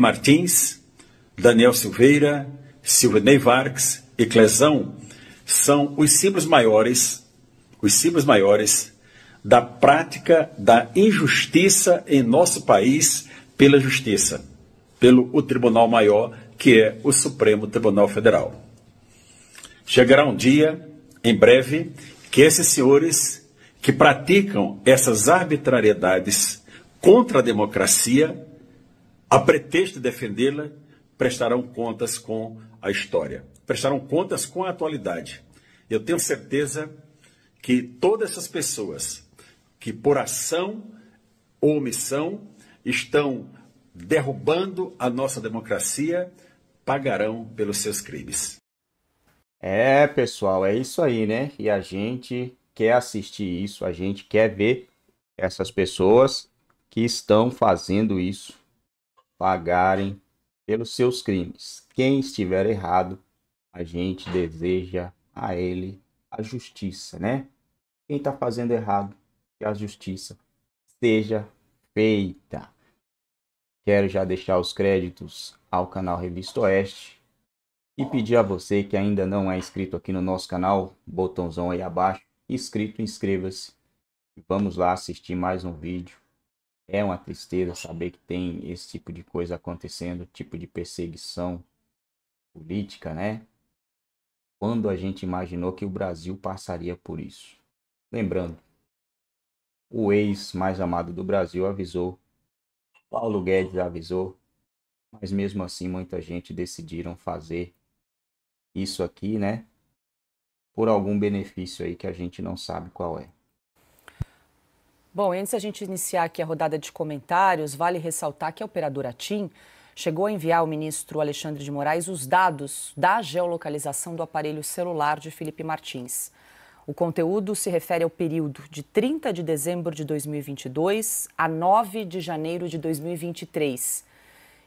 Martins, Daniel Silveira, Silvinei Varques e Clesão são os símbolos maiores, os símbolos maiores da prática da injustiça em nosso país pela justiça, pelo o Tribunal Maior, que é o Supremo Tribunal Federal. Chegará um dia, em breve, que esses senhores que praticam essas arbitrariedades contra a democracia a pretexto de defendê-la, prestarão contas com a história, prestarão contas com a atualidade. Eu tenho certeza que todas essas pessoas que, por ação ou omissão, estão derrubando a nossa democracia pagarão pelos seus crimes. É, pessoal, é isso aí, né? E a gente quer assistir isso, a gente quer ver essas pessoas que estão fazendo isso pagarem pelos seus crimes. Quem estiver errado, a gente deseja a ele a justiça, né? Quem está fazendo errado, que a justiça seja feita. Quero já deixar os créditos ao canal Revista Oeste e pedir a você que ainda não é inscrito aqui no nosso canal, botãozão aí abaixo, inscrito, inscreva-se. Vamos lá assistir mais um vídeo é uma tristeza saber que tem esse tipo de coisa acontecendo, tipo de perseguição política, né? Quando a gente imaginou que o Brasil passaria por isso. Lembrando, o ex mais amado do Brasil avisou, Paulo Guedes avisou, mas mesmo assim muita gente decidiram fazer isso aqui, né? Por algum benefício aí que a gente não sabe qual é. Bom, antes a gente iniciar aqui a rodada de comentários, vale ressaltar que a operadora TIM chegou a enviar ao ministro Alexandre de Moraes os dados da geolocalização do aparelho celular de Felipe Martins. O conteúdo se refere ao período de 30 de dezembro de 2022 a 9 de janeiro de 2023.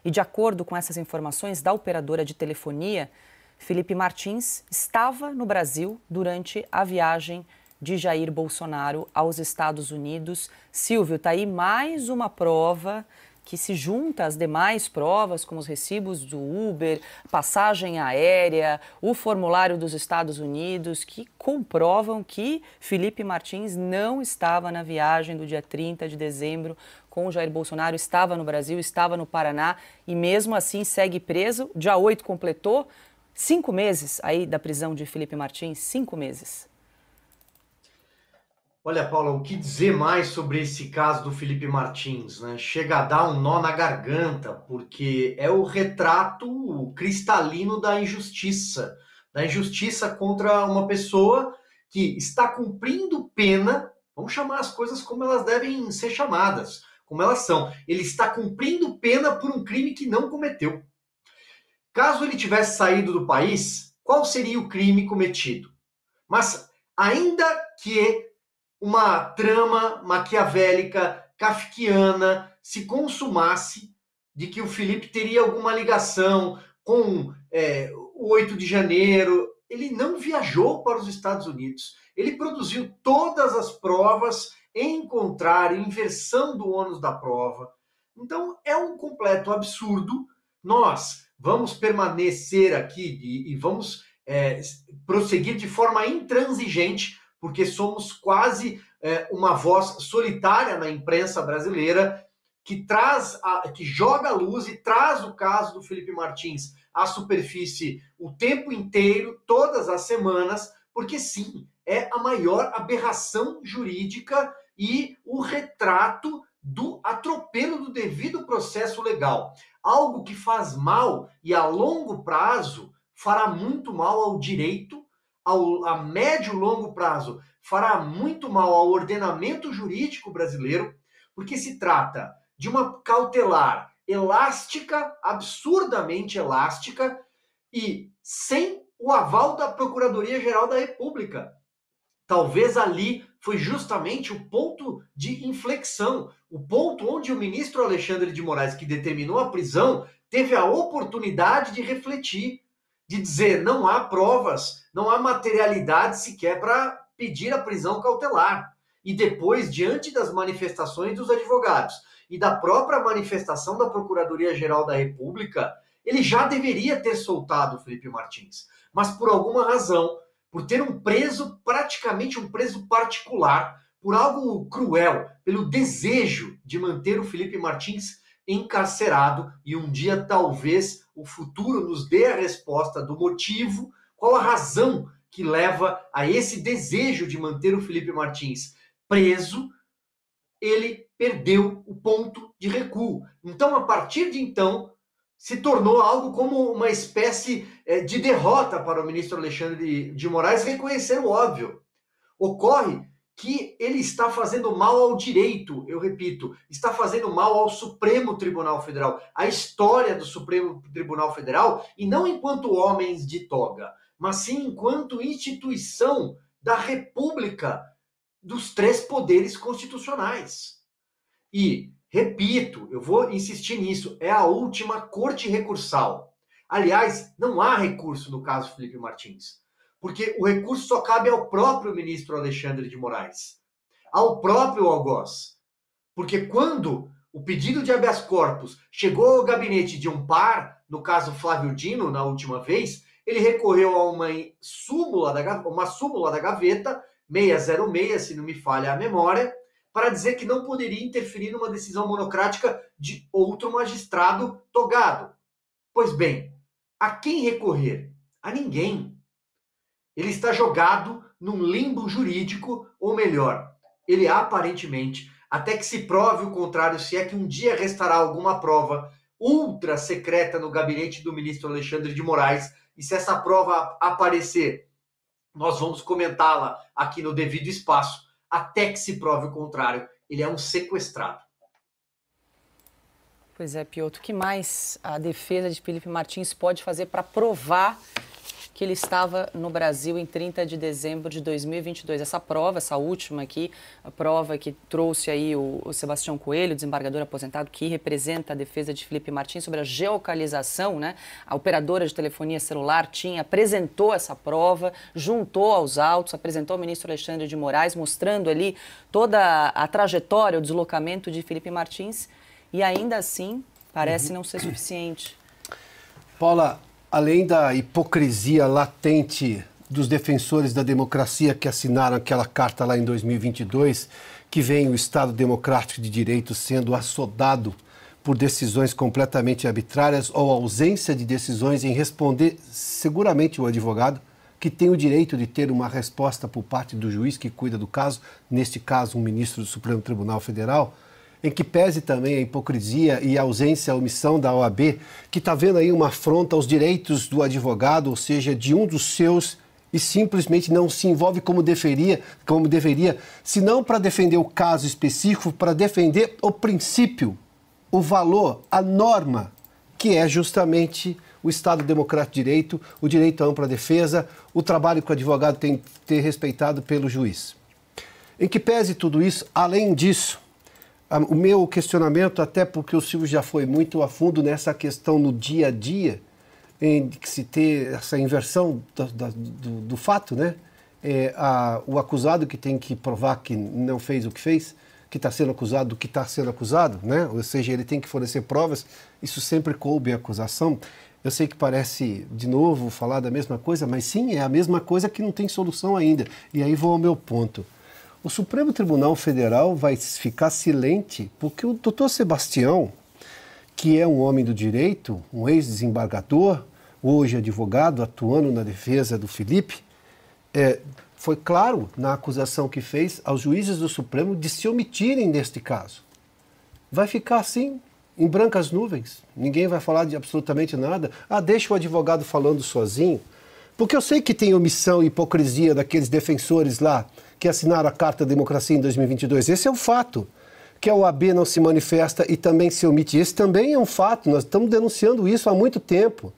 E de acordo com essas informações da operadora de telefonia, Felipe Martins estava no Brasil durante a viagem de Jair Bolsonaro aos Estados Unidos. Silvio, está aí mais uma prova que se junta às demais provas, como os recibos do Uber, passagem aérea, o formulário dos Estados Unidos, que comprovam que Felipe Martins não estava na viagem do dia 30 de dezembro com Jair Bolsonaro, estava no Brasil, estava no Paraná e mesmo assim segue preso. Dia 8 completou cinco meses aí da prisão de Felipe Martins, cinco meses. Olha, Paula, o que dizer mais sobre esse caso do Felipe Martins? Né? Chega a dar um nó na garganta, porque é o retrato cristalino da injustiça da injustiça contra uma pessoa que está cumprindo pena. Vamos chamar as coisas como elas devem ser chamadas, como elas são. Ele está cumprindo pena por um crime que não cometeu. Caso ele tivesse saído do país, qual seria o crime cometido? Mas, ainda que uma trama maquiavélica, kafkiana, se consumasse de que o Felipe teria alguma ligação com é, o 8 de janeiro. Ele não viajou para os Estados Unidos. Ele produziu todas as provas em contrário, inversão do ônus da prova. Então, é um completo absurdo. Nós vamos permanecer aqui e, e vamos é, prosseguir de forma intransigente porque somos quase é, uma voz solitária na imprensa brasileira que traz, a, que joga a luz e traz o caso do Felipe Martins à superfície o tempo inteiro, todas as semanas, porque sim, é a maior aberração jurídica e o retrato do atropelo do devido processo legal. Algo que faz mal e a longo prazo fará muito mal ao direito ao, a médio e longo prazo fará muito mal ao ordenamento jurídico brasileiro, porque se trata de uma cautelar elástica, absurdamente elástica, e sem o aval da Procuradoria-Geral da República. Talvez ali foi justamente o ponto de inflexão, o ponto onde o ministro Alexandre de Moraes, que determinou a prisão, teve a oportunidade de refletir de dizer não há provas, não há materialidade sequer para pedir a prisão cautelar. E depois, diante das manifestações dos advogados e da própria manifestação da Procuradoria-Geral da República, ele já deveria ter soltado o Felipe Martins. Mas por alguma razão, por ter um preso, praticamente um preso particular, por algo cruel, pelo desejo de manter o Felipe Martins encarcerado e um dia talvez o futuro nos dê a resposta do motivo, qual a razão que leva a esse desejo de manter o Felipe Martins preso, ele perdeu o ponto de recuo. Então, a partir de então, se tornou algo como uma espécie eh, de derrota para o ministro Alexandre de Moraes reconhecer o óbvio. Ocorre que ele está fazendo mal ao direito, eu repito, está fazendo mal ao Supremo Tribunal Federal, à história do Supremo Tribunal Federal, e não enquanto homens de toga, mas sim enquanto instituição da República dos três poderes constitucionais. E, repito, eu vou insistir nisso, é a última corte recursal. Aliás, não há recurso no caso Felipe Martins porque o recurso só cabe ao próprio ministro Alexandre de Moraes, ao próprio algoz. Porque quando o pedido de habeas corpus chegou ao gabinete de um par, no caso Flávio Dino, na última vez, ele recorreu a uma súmula da, uma súmula da gaveta, 606, se não me falha a memória, para dizer que não poderia interferir numa decisão monocrática de outro magistrado togado. Pois bem, a quem recorrer? A ninguém. Ele está jogado num limbo jurídico, ou melhor, ele aparentemente, até que se prove o contrário, se é que um dia restará alguma prova ultra secreta no gabinete do ministro Alexandre de Moraes, e se essa prova aparecer, nós vamos comentá-la aqui no devido espaço, até que se prove o contrário, ele é um sequestrado. Pois é, Piotr, o que mais a defesa de Felipe Martins pode fazer para provar ele estava no Brasil em 30 de dezembro de 2022. Essa prova, essa última aqui, a prova que trouxe aí o, o Sebastião Coelho, desembargador aposentado, que representa a defesa de Felipe Martins sobre a geocalização, né? A operadora de telefonia celular tinha, apresentou essa prova, juntou aos autos, apresentou ao ministro Alexandre de Moraes, mostrando ali toda a trajetória, o deslocamento de Felipe Martins, e ainda assim parece uhum. não ser suficiente. Paula, além da hipocrisia latente dos defensores da democracia que assinaram aquela carta lá em 2022, que vem o Estado Democrático de Direito sendo assodado por decisões completamente arbitrárias ou ausência de decisões em responder seguramente o advogado, que tem o direito de ter uma resposta por parte do juiz que cuida do caso, neste caso um ministro do Supremo Tribunal Federal, em que pese também a hipocrisia e a ausência, a omissão da OAB, que está vendo aí uma afronta aos direitos do advogado, ou seja, de um dos seus e simplesmente não se envolve como deveria, como deveria, senão para defender o caso específico, para defender o princípio, o valor, a norma, que é justamente o Estado Democrático de Direito, o direito à ampla defesa, o trabalho que o advogado tem que ter respeitado pelo juiz. Em que pese tudo isso, além disso, o meu questionamento, até porque o Silvio já foi muito a fundo nessa questão no dia a dia, em que se ter essa inversão do, do, do fato, né? É, a, o acusado que tem que provar que não fez o que fez, que está sendo acusado do que está sendo acusado, né? Ou seja, ele tem que fornecer provas. Isso sempre coube a acusação. Eu sei que parece, de novo, falar da mesma coisa, mas sim, é a mesma coisa que não tem solução ainda. E aí vou ao meu ponto. O Supremo Tribunal Federal vai ficar silente porque o doutor Sebastião, que é um homem do direito, um ex-desembargador, hoje advogado, atuando na defesa do Felipe, é, foi claro na acusação que fez aos juízes do Supremo de se omitirem neste caso. Vai ficar assim, em brancas nuvens, ninguém vai falar de absolutamente nada. Ah, deixa o advogado falando sozinho. Porque eu sei que tem omissão e hipocrisia daqueles defensores lá que assinaram a Carta da Democracia em 2022. Esse é um fato. Que a OAB não se manifesta e também se omite. Esse também é um fato. Nós estamos denunciando isso há muito tempo.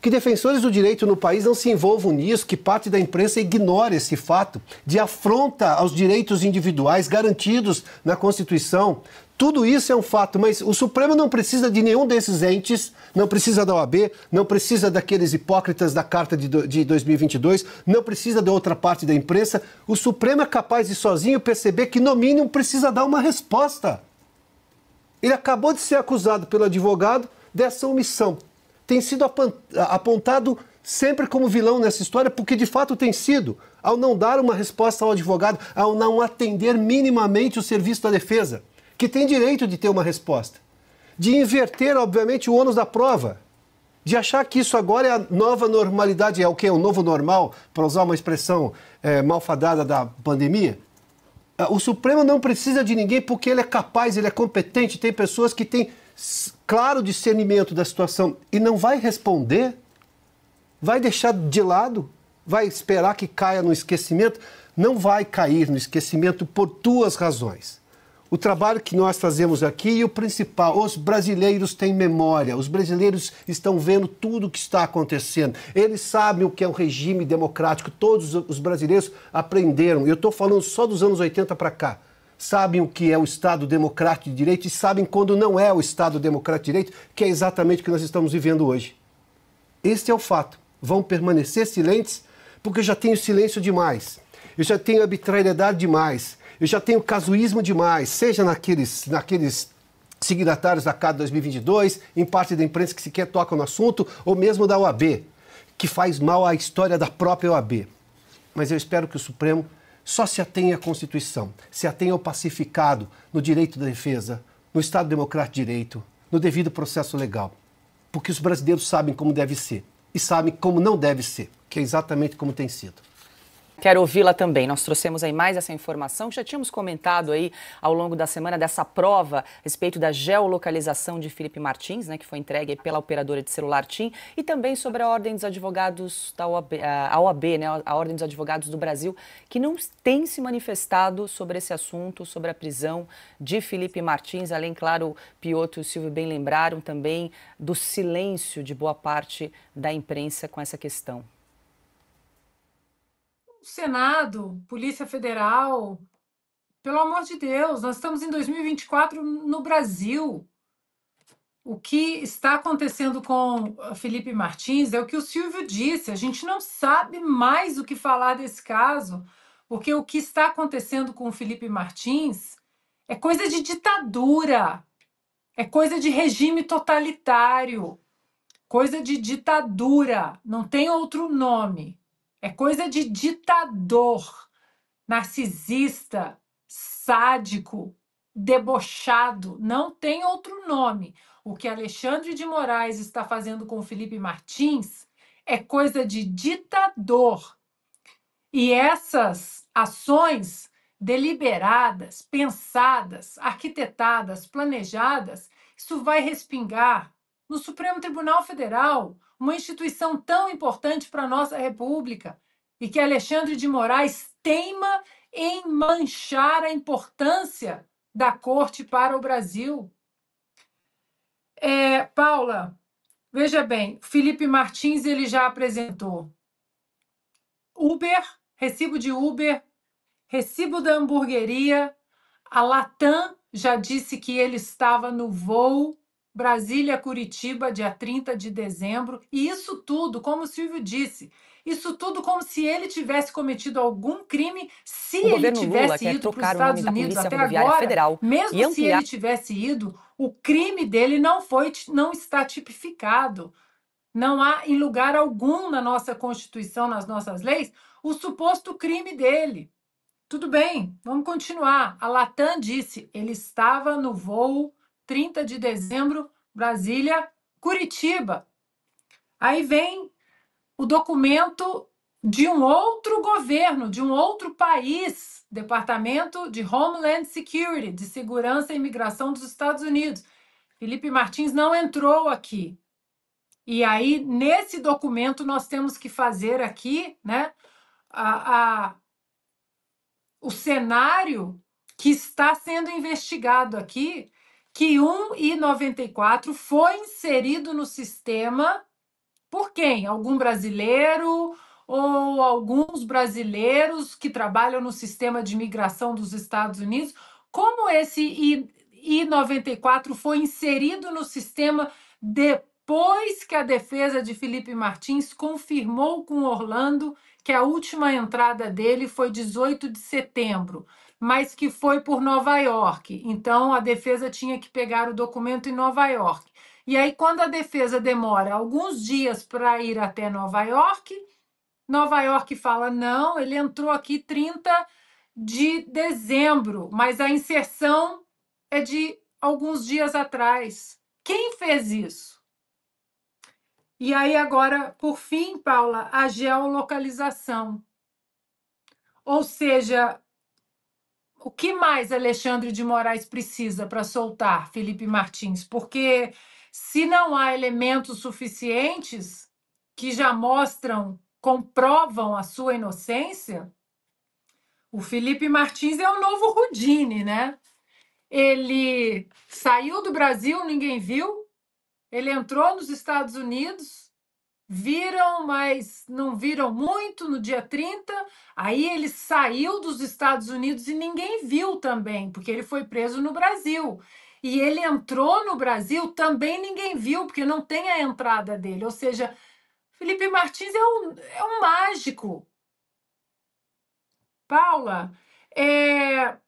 Que defensores do direito no país não se envolvam nisso, que parte da imprensa ignora esse fato de afronta aos direitos individuais garantidos na Constituição, tudo isso é um fato, mas o Supremo não precisa de nenhum desses entes, não precisa da OAB, não precisa daqueles hipócritas da Carta de, de 2022, não precisa de outra parte da imprensa. O Supremo é capaz de sozinho perceber que, no mínimo, precisa dar uma resposta. Ele acabou de ser acusado pelo advogado dessa omissão. Tem sido apontado sempre como vilão nessa história, porque de fato tem sido, ao não dar uma resposta ao advogado, ao não atender minimamente o serviço da defesa que tem direito de ter uma resposta. De inverter, obviamente, o ônus da prova. De achar que isso agora é a nova normalidade, é o que? É o novo normal, para usar uma expressão é, malfadada da pandemia? Ah, o Supremo não precisa de ninguém porque ele é capaz, ele é competente, tem pessoas que têm claro discernimento da situação e não vai responder? Vai deixar de lado? Vai esperar que caia no esquecimento? Não vai cair no esquecimento por duas razões o trabalho que nós fazemos aqui e o principal, os brasileiros têm memória, os brasileiros estão vendo tudo o que está acontecendo, eles sabem o que é um regime democrático, todos os brasileiros aprenderam. Eu estou falando só dos anos 80 para cá. Sabem o que é o Estado democrático de direito e sabem quando não é o Estado democrático de direito, que é exatamente o que nós estamos vivendo hoje. Este é o fato. Vão permanecer silentes porque eu já tenho silêncio demais, eu já tenho arbitrariedade demais, eu já tenho casuísmo demais, seja naqueles, naqueles signatários da CAD 2022, em parte da imprensa que sequer toca no assunto, ou mesmo da OAB, que faz mal à história da própria OAB. Mas eu espero que o Supremo só se atenha à Constituição, se atenha ao pacificado, no direito da defesa, no Estado Democrático de Direito, no devido processo legal. Porque os brasileiros sabem como deve ser e sabem como não deve ser, que é exatamente como tem sido. Quero ouvi-la também. Nós trouxemos aí mais essa informação que já tínhamos comentado aí ao longo da semana dessa prova a respeito da geolocalização de Felipe Martins, né, que foi entregue pela operadora de celular TIM, e também sobre a Ordem dos Advogados da OAB, a OAB, né, a Ordem dos Advogados do Brasil, que não tem se manifestado sobre esse assunto, sobre a prisão de Felipe Martins, além, claro, Pioto e o Silvio bem lembraram também do silêncio de boa parte da imprensa com essa questão. Senado, Polícia Federal, pelo amor de Deus, nós estamos em 2024 no Brasil. O que está acontecendo com ah, Felipe Martins é o que o Silvio disse: a gente não sabe mais o que falar desse caso, porque o que está acontecendo com Felipe Martins é coisa de ditadura, é coisa de regime totalitário, coisa de ditadura, não tem outro nome. É coisa de ditador, narcisista, sádico, debochado, não tem outro nome. O que Alexandre de Moraes está fazendo com Felipe Martins é coisa de ditador. E essas ações deliberadas, pensadas, arquitetadas, planejadas, isso vai respingar no Supremo Tribunal Federal, uma instituição tão importante para a nossa República, e que Alexandre de Moraes teima em manchar a importância da corte para o Brasil. É, Paula, veja bem, Felipe Martins ele já apresentou Uber, recibo de Uber, recibo da hamburgueria, a Latam já disse que ele estava no voo Brasília, Curitiba, dia 30 de dezembro. E isso tudo, como o Silvio disse, isso tudo como se ele tivesse cometido algum crime se o ele tivesse Lula ido para os Estados Unidos até agora. Federal mesmo ampliar... se ele tivesse ido, o crime dele não foi, não está tipificado. Não há em lugar algum na nossa Constituição, nas nossas leis, o suposto crime dele. Tudo bem, vamos continuar. A Latam disse, ele estava no voo 30 de dezembro, Brasília, Curitiba. Aí vem o documento de um outro governo, de um outro país, Departamento de Homeland Security, de Segurança e Imigração dos Estados Unidos. Felipe Martins não entrou aqui. E aí, nesse documento, nós temos que fazer aqui né, a, a o cenário que está sendo investigado aqui que 1 e 94 foi inserido no sistema por quem? Algum brasileiro ou alguns brasileiros que trabalham no sistema de imigração dos Estados Unidos? Como esse I-94 foi inserido no sistema depois que a defesa de Felipe Martins confirmou com Orlando que a última entrada dele foi 18 de setembro? mas que foi por Nova York. Então, a defesa tinha que pegar o documento em Nova York. E aí, quando a defesa demora alguns dias para ir até Nova York, Nova York fala: não, ele entrou aqui 30 de dezembro, mas a inserção é de alguns dias atrás. Quem fez isso? E aí, agora, por fim, Paula, a geolocalização. Ou seja, o que mais Alexandre de Moraes precisa para soltar Felipe Martins? Porque se não há elementos suficientes que já mostram, comprovam a sua inocência, o Felipe Martins é o novo Rudine, né? Ele saiu do Brasil, ninguém viu. Ele entrou nos Estados Unidos, viram, mas não viram muito no dia 30. Aí ele saiu dos Estados Unidos e ninguém viu também, porque ele foi preso no Brasil. E ele entrou no Brasil, também ninguém viu, porque não tem a entrada dele. Ou seja, Felipe Martins é um, é um mágico. Paula, é,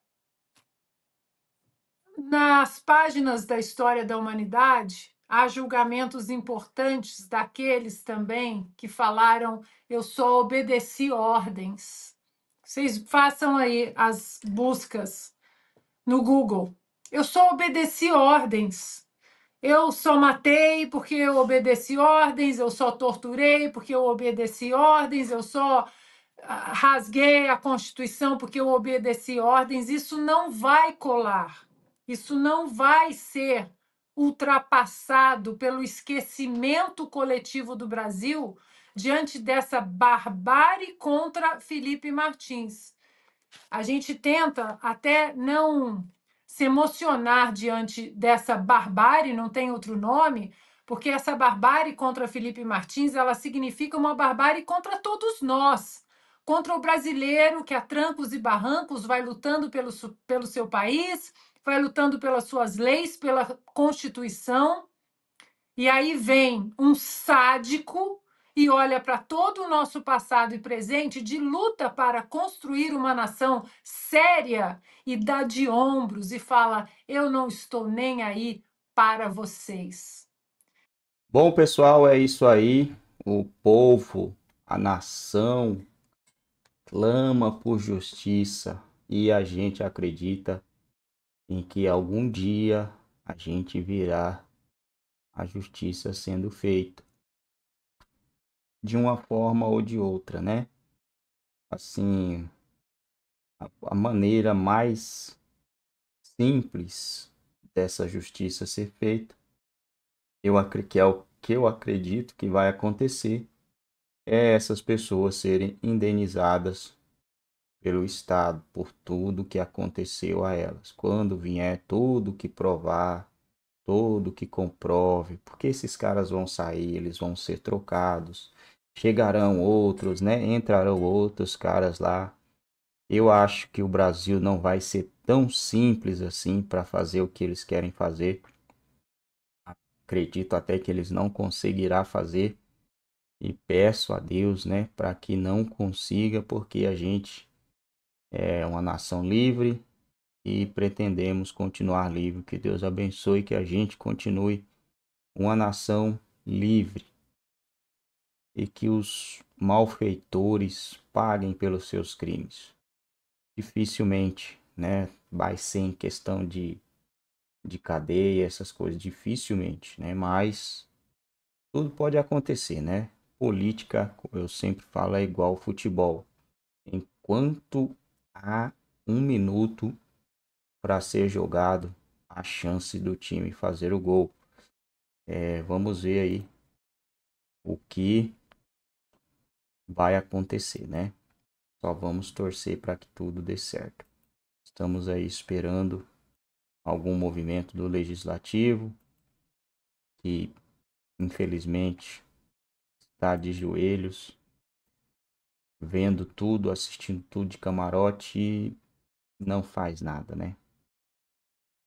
nas páginas da história da humanidade, há julgamentos importantes daqueles também que falaram: eu só obedeci ordens. Vocês façam aí as buscas no Google. Eu só obedeci ordens. Eu só matei porque eu obedeci ordens, eu só torturei porque eu obedeci ordens, eu só ah, rasguei a Constituição porque eu obedeci ordens. Isso não vai colar. Isso não vai ser ultrapassado pelo esquecimento coletivo do Brasil diante dessa barbárie contra Felipe Martins. A gente tenta até não se emocionar diante dessa barbárie, não tem outro nome, porque essa barbárie contra Felipe Martins, ela significa uma barbárie contra todos nós, contra o brasileiro que a trancos e barrancos vai lutando pelo, pelo seu país, vai lutando pelas suas leis, pela Constituição, e aí vem um sádico e olha para todo o nosso passado e presente de luta para construir uma nação séria e dá de ombros e fala: Eu não estou nem aí para vocês. Bom, pessoal, é isso aí. O povo, a nação, clama por justiça e a gente acredita em que algum dia a gente virá a justiça sendo feita de uma forma ou de outra, né? Assim, a, maneira mais simples dessa justiça ser feita, eu que é o que eu acredito que vai acontecer, é essas pessoas serem indenizadas pelo Estado, por tudo que aconteceu a elas. Quando vier tudo que provar, tudo que comprove, porque esses caras vão sair, eles vão ser trocados, chegarão outros, né? Entrarão outros caras lá. Eu acho que o Brasil não vai ser tão simples assim para fazer o que eles querem fazer. Acredito até que eles não conseguirá fazer e peço a Deus, né, para que não consiga, porque a gente é uma nação livre e pretendemos continuar livre. Que Deus abençoe que a gente continue uma nação livre e que os malfeitores paguem pelos seus crimes. Dificilmente, né, vai ser em questão de de cadeia, essas coisas dificilmente, né? Mas tudo pode acontecer, né? Política, como eu sempre falo, é igual futebol. Enquanto a um minuto para ser jogado a chance do time fazer o gol. É, vamos ver aí o que vai acontecer, né? Só vamos torcer para que tudo dê certo. Estamos aí esperando algum movimento do legislativo que infelizmente está de joelhos vendo tudo, assistindo tudo de camarote não faz nada, né?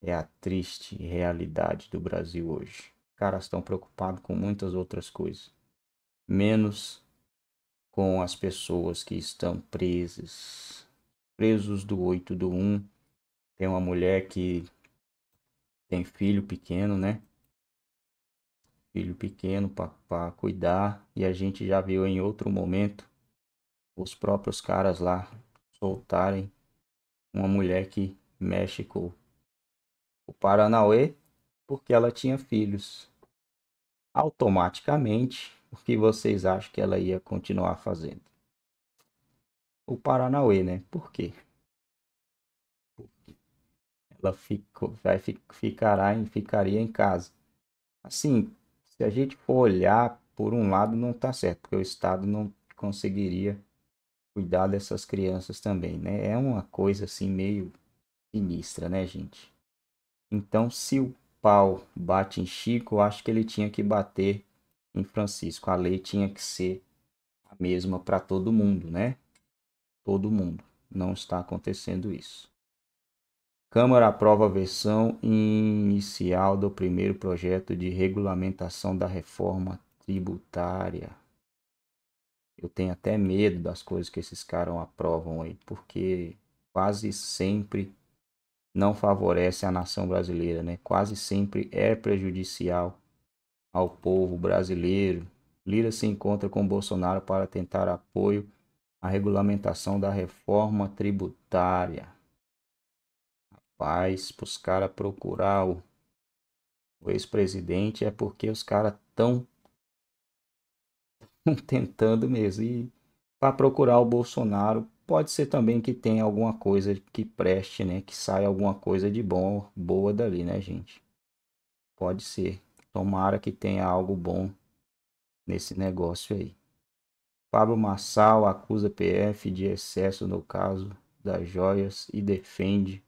É a triste realidade do Brasil hoje. Os caras estão preocupados com muitas outras coisas, menos com as pessoas que estão presas. Presos do 8 do 1. Tem uma mulher que tem filho pequeno, né? Filho pequeno para cuidar. E a gente já viu em outro momento os próprios caras lá soltarem uma mulher que mexe com o Paranauê porque ela tinha filhos. Automaticamente, o que vocês acham que ela ia continuar fazendo? O Paranauê, né? Por quê? Ela ficou, vai, ficará, ficaria em casa. Assim, se a gente for olhar por um lado, não está certo, porque o Estado não conseguiria cuidar dessas crianças também, né? É uma coisa assim meio sinistra, né, gente? Então, se o pau bate em Chico, acho que ele tinha que bater em Francisco. A lei tinha que ser a mesma para todo mundo, né? Todo mundo. Não está acontecendo isso. Câmara aprova a versão inicial do primeiro projeto de regulamentação da reforma tributária. Eu tenho até medo das coisas que esses caras aprovam aí, porque quase sempre não favorece a nação brasileira, né? Quase sempre é prejudicial ao povo brasileiro. Lira se encontra com Bolsonaro para tentar apoio à regulamentação da reforma tributária. Rapaz, para os caras procurar o, o ex-presidente é porque os caras estão tentando mesmo. E para procurar o Bolsonaro, pode ser também que tenha alguma coisa que preste, né? Que saia alguma coisa de bom, boa dali, né, gente? Pode ser. Tomara que tenha algo bom nesse negócio aí. Pablo Massal acusa PF de excesso no caso das joias e defende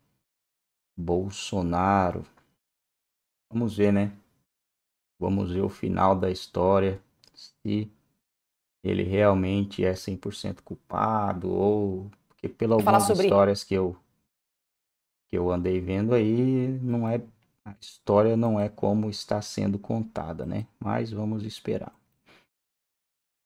Bolsonaro. Vamos ver, né? Vamos ver o final da história. Se ele realmente é 100% culpado ou porque pelas algumas sobre... histórias que eu que eu andei vendo aí, não é a história não é como está sendo contada, né? Mas vamos esperar.